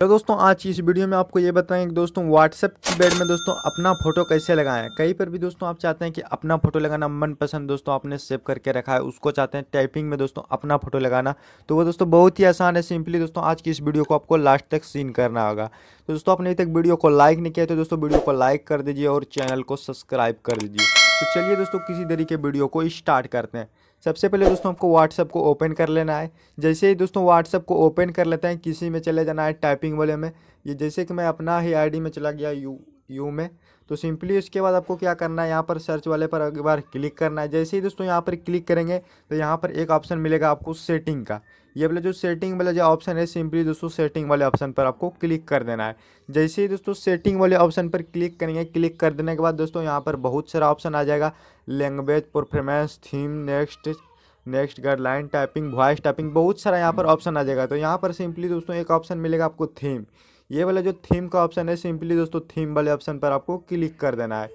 तो दोस्तों आज की इस वीडियो में आपको ये बताएंगे दोस्तों व्हाट्सएप की बेड में दोस्तों अपना फोटो कैसे लगाएं कहीं पर भी दोस्तों आप चाहते हैं कि अपना फोटो लगाना मनपसंद दोस्तों आपने सेव करके रखा है उसको चाहते हैं टाइपिंग में दोस्तों अपना फोटो लगाना तो वो दोस्तों बहुत ही आसान है सिंपली दोस्तों आज की इस वीडियो को आपको लास्ट तक सीन करना होगा तो दोस्तों आपने अभी तक वीडियो को लाइक नहीं किया तो दोस्तों वीडियो को लाइक कर दीजिए और चैनल को सब्सक्राइब कर दीजिए तो चलिए दोस्तों किसी तरीके वीडियो को स्टार्ट करते हैं सबसे पहले दोस्तों आपको व्हाट्सअप को ओपन कर लेना है जैसे ही दोस्तों व्हाट्सअप को ओपन कर लेते हैं किसी में चले जाना है टाइपिंग वाले में ये जैसे कि मैं अपना ही आईडी में चला गया यू यू में तो सिंपली उसके बाद आपको क्या करना है यहाँ पर सर्च वाले पर एक बार क्लिक करना है जैसे ही दोस्तों यहाँ पर क्लिक करेंगे तो यहाँ पर एक ऑप्शन मिलेगा आपको सेटिंग का ये बोले जो सेटिंग वाला जो ऑप्शन है सिंपली दोस्तों सेटिंग वाले ऑप्शन पर आपको क्लिक कर देना है जैसे ही दोस्तों सेटिंग वाले ऑप्शन पर क्लिक करेंगे क्लिक कर देने के बाद दोस्तों यहाँ पर बहुत सारा ऑप्शन आ जाएगा language performance theme next next guideline typing voice typing बहुत सारा यहाँ पर ऑप्शन आ जाएगा तो यहाँ पर सिंपली दोस्तों एक ऑप्शन मिलेगा आपको थीम ये वाला जो थीम का ऑप्शन है सिंपली दोस्तों थीम वाले ऑप्शन पर आपको क्लिक कर देना है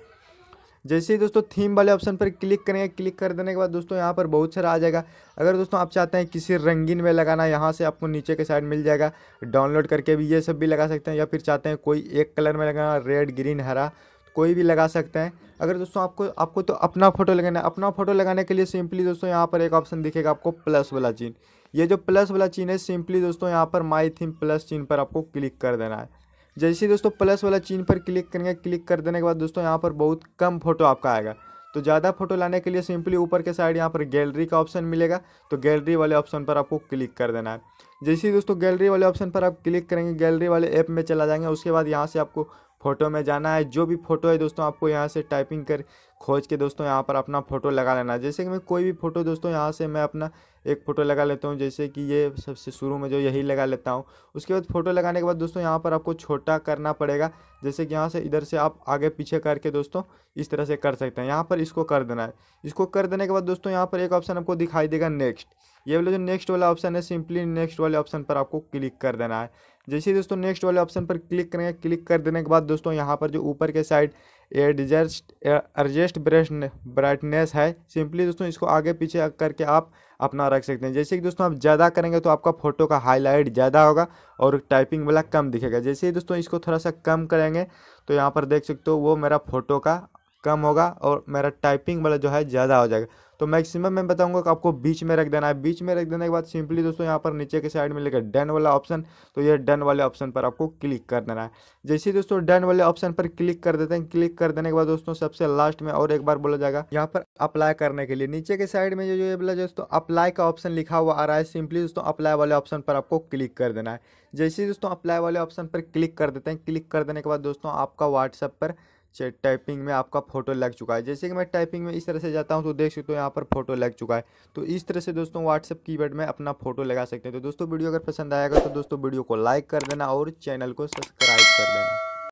जैसे ही दोस्तों थीम वाले ऑप्शन पर क्लिक करेंगे क्लिक कर देने के बाद दोस्तों यहाँ पर बहुत सारा आ जाएगा अगर दोस्तों आप चाहते हैं किसी रंगीन में लगाना यहाँ से आपको नीचे के साइड मिल जाएगा डाउनलोड करके भी ये सब भी लगा सकते हैं या फिर चाहते हैं कोई एक कलर में लगाना रेड ग्रीन हरा कोई भी लगा सकते हैं अगर दोस्तों आपको आपको तो अपना फ़ोटो लगाना है अपना फ़ोटो लगाने के लिए सिंपली दोस्तों यहाँ पर एक ऑप्शन दिखेगा आपको प्लस वाला चीन ये जो प्लस वाला चीन है सिंपली दोस्तों यहाँ पर माई थीम प्लस चीन पर आपको क्लिक कर देना है जैसे दोस्तों प्लस वाला चीन पर क्लिक करेंगे क्लिक कर देने के बाद दोस्तों यहाँ पर बहुत कम फोटो आपका आएगा तो ज़्यादा फोटो लाने के लिए सिंपली ऊपर के साइड यहाँ पर गैलरी का ऑप्शन मिलेगा तो गैलरी वाले ऑप्शन पर आपको क्लिक कर देना है जैसे ही दोस्तों गैलरी वाले ऑप्शन पर आप क्लिक करेंगे गैलरी वाले ऐप में चला जाएंगे उसके बाद यहाँ से आपको फ़ोटो में जाना है जो भी फ़ोटो है दोस्तों आपको यहाँ से टाइपिंग कर खोज के दोस्तों यहाँ पर अपना फ़ोटो लगा लेना है जैसे कि मैं कोई भी फ़ोटो दोस्तों यहाँ से मैं अपना एक फ़ोटो लगा लेता हूँ जैसे कि ये सबसे शुरू में जो यही लगा लेता हूँ उसके बाद फ़ोटो लगाने के बाद दोस्तों यहाँ पर आपको छोटा करना पड़ेगा जैसे कि यहाँ से इधर से आप आगे पीछे करके दोस्तों इस तरह से कर सकते हैं यहाँ पर इसको कर देना है इसको कर देने के बाद दोस्तों यहाँ पर एक ऑप्शन आपको दिखाई देगा नेक्स्ट ये वाला जो नेक्स्ट वाला ऑप्शन है सिंपली नेक्स्ट वाले ऑप्शन पर आपको क्लिक कर देना है जैसे ही दोस्तों नेक्स्ट वाले ऑप्शन पर क्लिक करेंगे क्लिक कर देने के बाद दोस्तों यहाँ पर जो ऊपर के साइड एडजस्ट एडजस्ट ब्राइटनेस है सिंपली दोस्तों इसको आगे पीछे करके आप अपना रख सकते हैं जैसे कि दोस्तों आप ज़्यादा करेंगे तो आपका फोटो का हाईलाइट ज़्यादा होगा और टाइपिंग वाला कम दिखेगा जैसे ही दोस्तों इसको थोड़ा सा कम करेंगे तो यहाँ पर देख सकते हो वो मेरा फोटो का कम होगा और मेरा टाइपिंग वाला जो है ज़्यादा हो जाएगा तो मैक्सिमम मैं बताऊंगा कि आपको बीच में रख देना है बीच में रख देने के बाद सिंपली दोस्तों यहाँ पर नीचे के साइड में लेकर डन वाला ऑप्शन तो ये डन वाले ऑप्शन पर आपको क्लिक कर देना है जैसे ही दोस्तों डन वाले ऑप्शन पर क्लिक कर देते हैं क्लिक कर देने के बाद दोस्तों सबसे लास्ट में और एक बार बोला जाएगा यहाँ पर अप्लाई करने के लिए नीचे के साइड में जो ये बोला दोस्तों अप्लाई का ऑप्शन लिखा हुआ आ रहा है सिंपली दोस्तों अप्लाई वाले ऑप्शन पर आपको क्लिक कर देना है जैसे ही दोस्तों अप्लाई वाले ऑप्शन पर क्लिक कर देते हैं क्लिक कर देने के बाद दोस्तों आपका व्हाट्सएप पर टाइपिंग में आपका फोटो लग चुका है जैसे कि मैं टाइपिंग में इस तरह से जाता हूं तो देख सकते हो यहां यहाँ पर फोटो लग चुका है तो इस तरह से दोस्तों व्हाट्सअप कीवर्ड में अपना फोटो लगा सकते हैं तो दोस्तों वीडियो अगर पसंद आएगा तो दोस्तों वीडियो को लाइक कर देना और चैनल को सब्सक्राइब कर देना